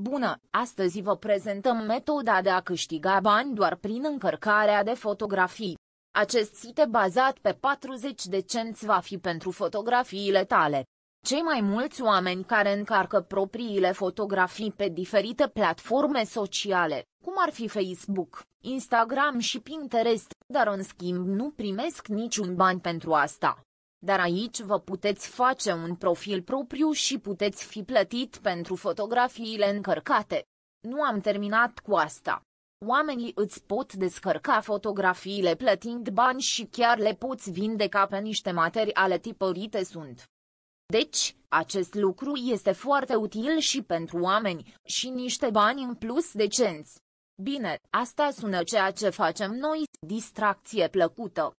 Bună, astăzi vă prezentăm metoda de a câștiga bani doar prin încărcarea de fotografii. Acest site bazat pe 40 de cenți va fi pentru fotografiile tale. Cei mai mulți oameni care încarcă propriile fotografii pe diferite platforme sociale, cum ar fi Facebook, Instagram și Pinterest, dar în schimb nu primesc niciun bani pentru asta, dar aici vă puteți face un profil propriu și puteți fi plătit pentru fotografiile încărcate. Nu am terminat cu asta. Oamenii îți pot descărca fotografiile plătind bani și chiar le poți vinde pe niște materiale tipărite sunt. Deci, acest lucru este foarte util și pentru oameni, și niște bani în plus decenți. Bine, asta sună ceea ce facem noi, distracție plăcută.